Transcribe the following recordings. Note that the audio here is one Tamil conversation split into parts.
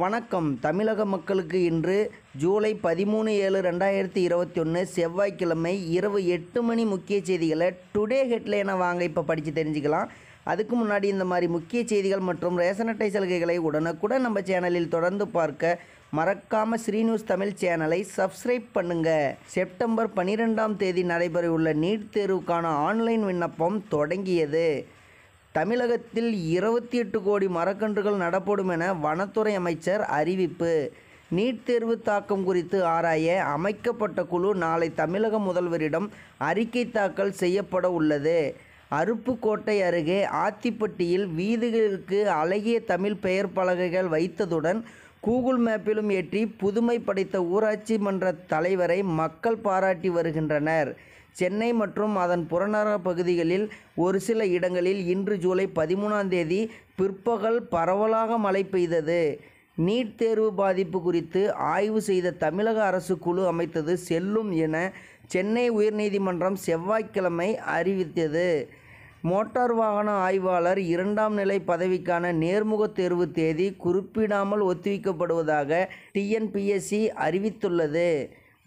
வணக்கம் தமிழக மக்களுக்கு இன்று ஜூலை பதிமூணு ஏழு ரெண்டாயிரத்தி இருபத்தி ஒன்று செவ்வாய்க்கிழமை இரவு எட்டு மணி முக்கிய செய்திகளை டுடே ஹெட்லைனை வாங்க இப்போ படித்து தெரிஞ்சுக்கலாம் அதுக்கு முன்னாடி இந்த மாதிரி முக்கிய செய்திகள் மற்றும் ரேஷன் அட்டை சலுகைகளை உடனுக்குடன் நம்ம சேனலில் தொடர்ந்து பார்க்க மறக்காமல் ஸ்ரீநியூஸ் தமிழ் சேனலை சப்ஸ்கிரைப் பண்ணுங்கள் செப்டம்பர் பன்னிரெண்டாம் தேதி நடைபெறவுள்ள நீட் தேர்வுக்கான ஆன்லைன் விண்ணப்பம் தொடங்கியது தமிழகத்தில் இருபத்தி எட்டு கோடி மரக்கன்றுகள் நடப்படும் என வனத்துறை அமைச்சர் அறிவிப்பு நீட் தேர்வு தாக்கம் குறித்து ஆராய அமைக்கப்பட்ட குழு நாளை தமிழக முதல்வரிடம் அறிக்கை தாக்கல் செய்யப்பட உள்ளது அருப்புக்கோட்டை அருகே ஆத்திப்பட்டியில் வீதிகளுக்கு அழகிய தமிழ் பெயர் பலகைகள் வைத்ததுடன் கூகுள் மேப்பிலும் ஏற்றி புதுமை படைத்த ஊராட்சி மன்ற தலைவரை மக்கள் பாராட்டி வருகின்றனர் சென்னை மற்றும் அதன் புறநகர பகுதிகளில் ஒரு சில இடங்களில் இன்று ஜூலை பதிமூணாம் தேதி பிற்பகல் பரவலாக மழை பெய்தது நீட் தேர்வு பாதிப்பு குறித்து ஆய்வு செய்த தமிழக அரசு குழு அமைத்தது செல்லும் என சென்னை உயர்நீதிமன்றம் செவ்வாய்க்கிழமை அறிவித்தது மோட்டார் வாகன ஆய்வாளர் இரண்டாம் நிலை பதவிக்கான நேர்முக தேர்வு தேதி குறிப்பிடாமல் ஒத்திவைக்கப்படுவதாக டிஎன்பிஎஸ்சி அறிவித்துள்ளது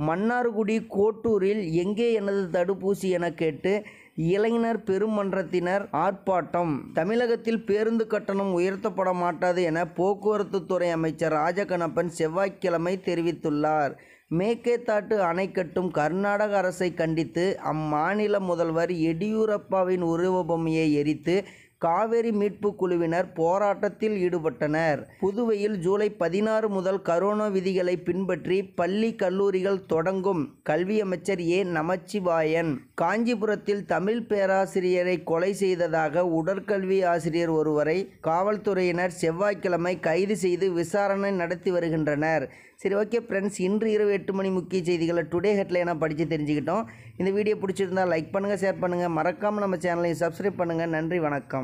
மன்னார்குடி கோட்டூரில் எங்கே எனது தடுப்பூசி என கேட்டு இளைஞர் பெருமன்றத்தினர் ஆர்ப்பாட்டம் தமிழகத்தில் பேருந்து கட்டணம் உயர்த்தப்பட மாட்டாது என போக்குவரத்து துறை அமைச்சர் ராஜகணப்பன் செவ்வாய்க்கிழமை தெரிவித்துள்ளார் மேக்கேத்தாட்டு அணை கட்டும் கர்நாடக அரசை கண்டித்து அம்மாநில முதல்வர் எடியூரப்பாவின் உருவ பொம்மையை எரித்து காவிரி மீட்பு குழுவினர் போராட்டத்தில் ஈடுபட்டனர் புதுவையில் ஜூலை பதினாறு முதல் கரோனா விதிகளை பின்பற்றி பள்ளி கல்லூரிகள் தொடங்கும் கல்வி அமைச்சர் ஏ நமச்சிவாயன் காஞ்சிபுரத்தில் தமிழ் பேராசிரியரை கொலை செய்ததாக உடற்கல்வி ஆசிரியர் ஒருவரை காவல்துறையினர் செவ்வாய்க்கிழமை கைது செய்து விசாரணை நடத்தி வருகின்றனர் சரி ஓகே ஃப்ரெண்ட்ஸ் இன்று இரவு எட்டு மணி முக்கிய செய்திகளை டுடே ஹெட்லைனாக படித்து தெரிஞ்சுக்கிட்டோம் இந்த வீடியோ பிடிச்சிருந்தால் லைக் பண்ணுங்கள் ஷேர் பண்ணுங்கள் மறக்காமல் நம்ம சேனலையும் சப்ஸ்கிரைப் பண்ணுங்கள் நன்றி வணக்கம்